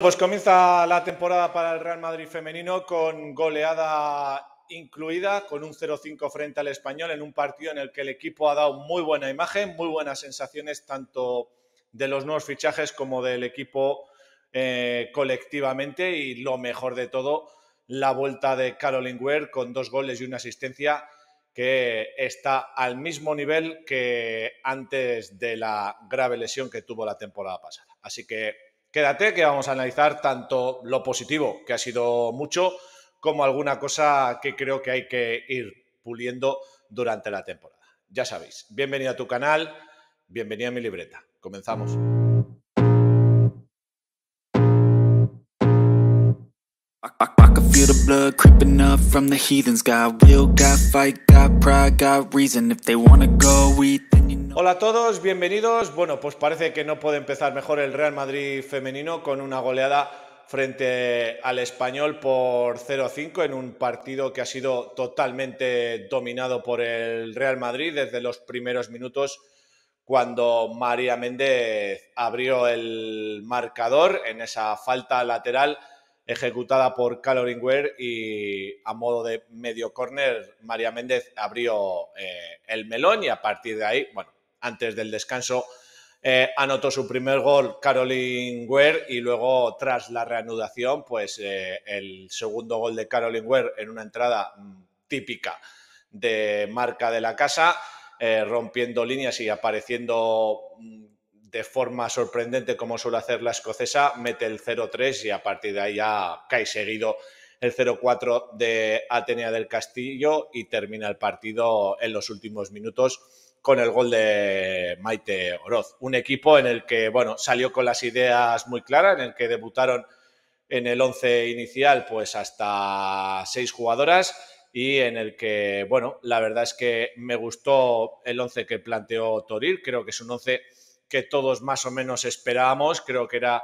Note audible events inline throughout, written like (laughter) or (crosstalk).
Pues comienza la temporada para el Real Madrid femenino con goleada incluida, con un 0-5 frente al español en un partido en el que el equipo ha dado muy buena imagen, muy buenas sensaciones tanto de los nuevos fichajes como del equipo eh, colectivamente y lo mejor de todo, la vuelta de Caroline Ware con dos goles y una asistencia que está al mismo nivel que antes de la grave lesión que tuvo la temporada pasada. Así que Quédate que vamos a analizar tanto lo positivo, que ha sido mucho, como alguna cosa que creo que hay que ir puliendo durante la temporada. Ya sabéis, bienvenido a tu canal, bienvenido a mi libreta. Comenzamos. Hola a todos, bienvenidos. Bueno, pues parece que no puede empezar mejor el Real Madrid femenino con una goleada frente al español por 0-5 en un partido que ha sido totalmente dominado por el Real Madrid desde los primeros minutos cuando María Méndez abrió el marcador en esa falta lateral ejecutada por Caloringware y a modo de medio córner María Méndez abrió eh, el melón y a partir de ahí, bueno, antes del descanso eh, anotó su primer gol Caroline Ware y luego tras la reanudación, pues eh, el segundo gol de Caroline Ware en una entrada mm, típica de marca de la casa, eh, rompiendo líneas y apareciendo mm, de forma sorprendente como suele hacer la escocesa, mete el 0-3 y a partir de ahí ya cae seguido el 0-4 de Atenea del Castillo y termina el partido en los últimos minutos con el gol de Maite Oroz. Un equipo en el que, bueno, salió con las ideas muy claras, en el que debutaron en el once inicial, pues hasta seis jugadoras y en el que, bueno, la verdad es que me gustó el once que planteó Toril. Creo que es un once que todos más o menos esperábamos. Creo que era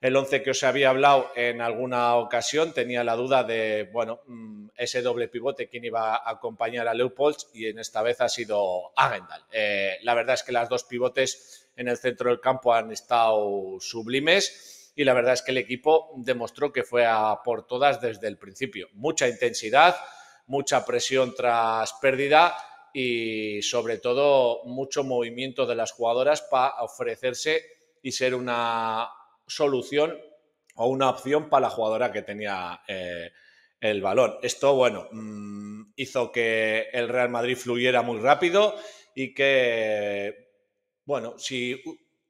el 11 que os había hablado en alguna ocasión tenía la duda de, bueno, mm, ese doble pivote, quién iba a acompañar a Leupolds y en esta vez ha sido Agendal. Eh, la verdad es que las dos pivotes en el centro del campo han estado sublimes y la verdad es que el equipo demostró que fue a por todas desde el principio. Mucha intensidad, mucha presión tras pérdida y sobre todo mucho movimiento de las jugadoras para ofrecerse y ser una solución o una opción para la jugadora que tenía eh, el balón. Esto, bueno, mm, hizo que el Real Madrid fluyera muy rápido y que, bueno, si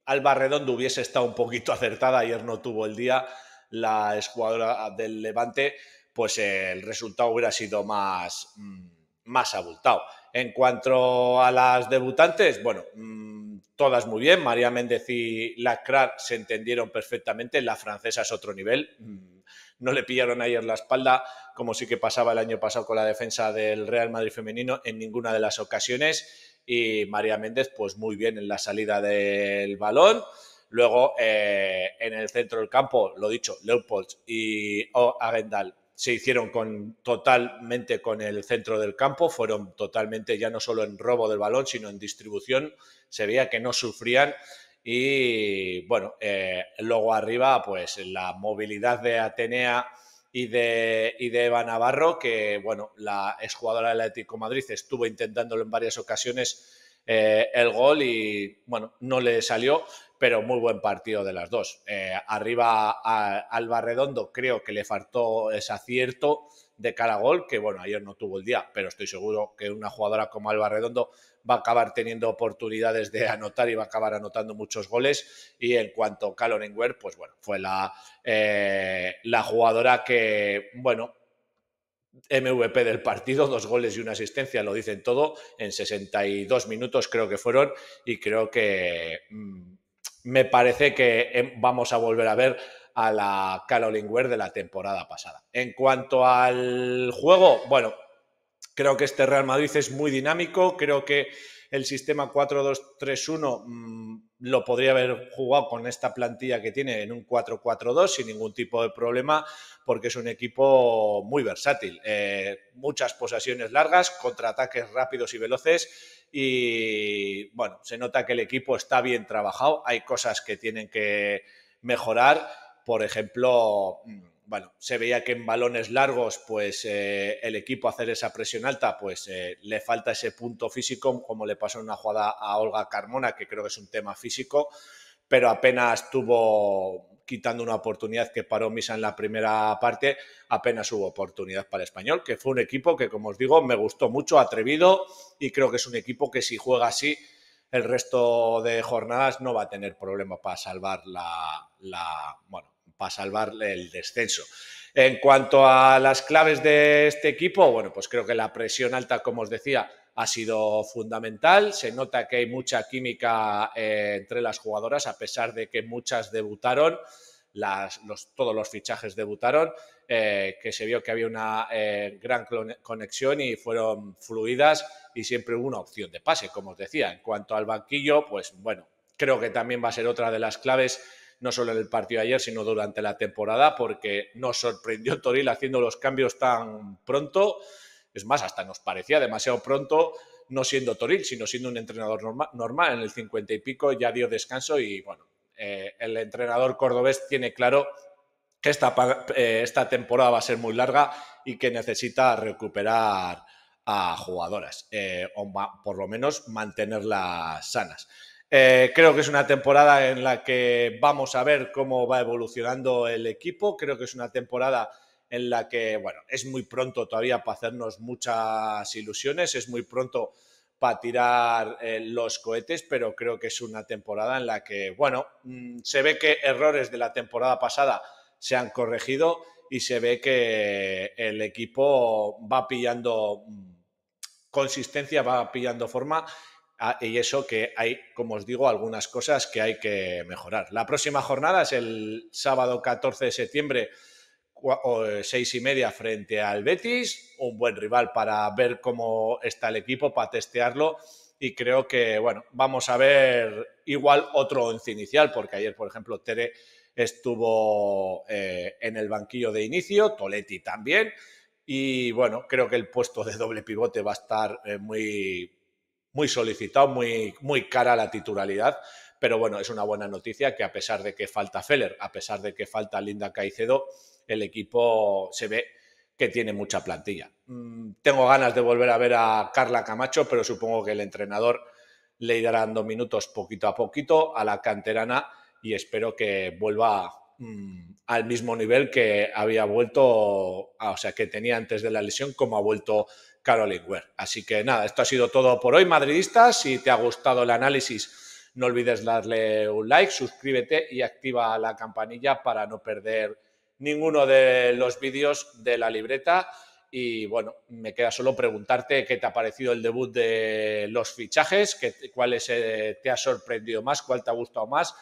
Alba Redondo hubiese estado un poquito (laughs) acertada, ayer no tuvo el día la escuadra del Levante, pues el resultado hubiera sido más, mm, más abultado. En cuanto a las debutantes, bueno, mm, todas muy bien. María Méndez y Lacra se entendieron perfectamente. La francesa es otro nivel. Mm, no le pillaron ayer la espalda, como sí que pasaba el año pasado con la defensa del Real Madrid femenino en ninguna de las ocasiones. Y María Méndez, pues muy bien en la salida del balón. Luego, eh, en el centro del campo, lo dicho, Leopold y Agendal se hicieron con, totalmente con el centro del campo, fueron totalmente ya no solo en robo del balón, sino en distribución, se veía que no sufrían y bueno, eh, luego arriba pues la movilidad de Atenea y de, de Eva Navarro, que bueno, la exjugadora del Atlético Madrid estuvo intentándolo en varias ocasiones eh, el gol y, bueno, no le salió, pero muy buen partido de las dos. Eh, arriba a Alba Redondo creo que le faltó ese acierto de cara a gol, que bueno, ayer no tuvo el día, pero estoy seguro que una jugadora como Alba Redondo va a acabar teniendo oportunidades de anotar y va a acabar anotando muchos goles. Y en cuanto a pues bueno, fue la, eh, la jugadora que, bueno, MVP del partido, dos goles y una asistencia, lo dicen todo, en 62 minutos creo que fueron y creo que mm, me parece que em, vamos a volver a ver a la Caroline Ware de la temporada pasada. En cuanto al juego, bueno, creo que este Real Madrid es muy dinámico, creo que el sistema 4-2-3-1 mm, lo podría haber jugado con esta plantilla que tiene en un 4-4-2 sin ningún tipo de problema, porque es un equipo muy versátil. Eh, muchas posesiones largas, contraataques rápidos y veloces. Y bueno, se nota que el equipo está bien trabajado. Hay cosas que tienen que mejorar. Por ejemplo, mm, bueno, se veía que en balones largos, pues eh, el equipo hacer esa presión alta, pues eh, le falta ese punto físico, como le pasó en una jugada a Olga Carmona, que creo que es un tema físico, pero apenas tuvo, quitando una oportunidad que paró Misa en la primera parte, apenas hubo oportunidad para el español, que fue un equipo que, como os digo, me gustó mucho, atrevido, y creo que es un equipo que si juega así, el resto de jornadas no va a tener problema para salvar la, la bueno, para salvar el descenso. En cuanto a las claves de este equipo, bueno, pues creo que la presión alta, como os decía, ha sido fundamental. Se nota que hay mucha química eh, entre las jugadoras, a pesar de que muchas debutaron, todos los fichajes debutaron, eh, que se vio que había una eh, gran conexión y fueron fluidas y siempre hubo una opción de pase, como os decía. En cuanto al banquillo, pues bueno, creo que también va a ser otra de las claves no solo en el partido de ayer, sino durante la temporada, porque nos sorprendió Toril haciendo los cambios tan pronto. Es más, hasta nos parecía demasiado pronto, no siendo Toril, sino siendo un entrenador normal. En el 50 y pico ya dio descanso y bueno, eh, el entrenador cordobés tiene claro que esta, eh, esta temporada va a ser muy larga y que necesita recuperar a jugadoras, eh, o por lo menos mantenerlas sanas. Eh, creo que es una temporada en la que vamos a ver cómo va evolucionando el equipo. Creo que es una temporada en la que, bueno, es muy pronto todavía para hacernos muchas ilusiones, es muy pronto para tirar eh, los cohetes, pero creo que es una temporada en la que, bueno, mm, se ve que errores de la temporada pasada se han corregido y se ve que el equipo va pillando mm, consistencia, va pillando forma Ah, y eso que hay, como os digo, algunas cosas que hay que mejorar. La próxima jornada es el sábado 14 de septiembre, eh, seis y media frente al Betis. Un buen rival para ver cómo está el equipo, para testearlo. Y creo que, bueno, vamos a ver igual otro once inicial, porque ayer, por ejemplo, Tere estuvo eh, en el banquillo de inicio, Toletti también. Y bueno, creo que el puesto de doble pivote va a estar eh, muy muy solicitado, muy, muy cara la titularidad. Pero bueno, es una buena noticia que a pesar de que falta Feller, a pesar de que falta Linda Caicedo, el equipo se ve que tiene mucha plantilla. Mm, tengo ganas de volver a ver a Carla Camacho, pero supongo que el entrenador le irá dando minutos poquito a poquito a la canterana y espero que vuelva mm, al mismo nivel que había vuelto, o sea, que tenía antes de la lesión, como ha vuelto Así que nada, esto ha sido todo por hoy, madridistas. Si te ha gustado el análisis, no olvides darle un like, suscríbete y activa la campanilla para no perder ninguno de los vídeos de la libreta. Y bueno, me queda solo preguntarte qué te ha parecido el debut de los fichajes, qué, cuál eh, te ha sorprendido más, cuál te ha gustado más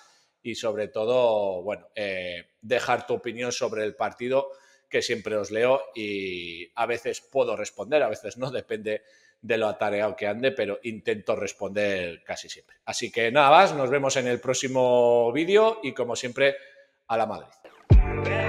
y sobre todo, bueno, eh, dejar tu opinión sobre el partido que siempre os leo y a veces puedo responder, a veces no, (laughs) depende de lo atareado que ande, pero intento responder casi siempre. Así que nada más, nos vemos en el próximo vídeo y como siempre, a la Madrid.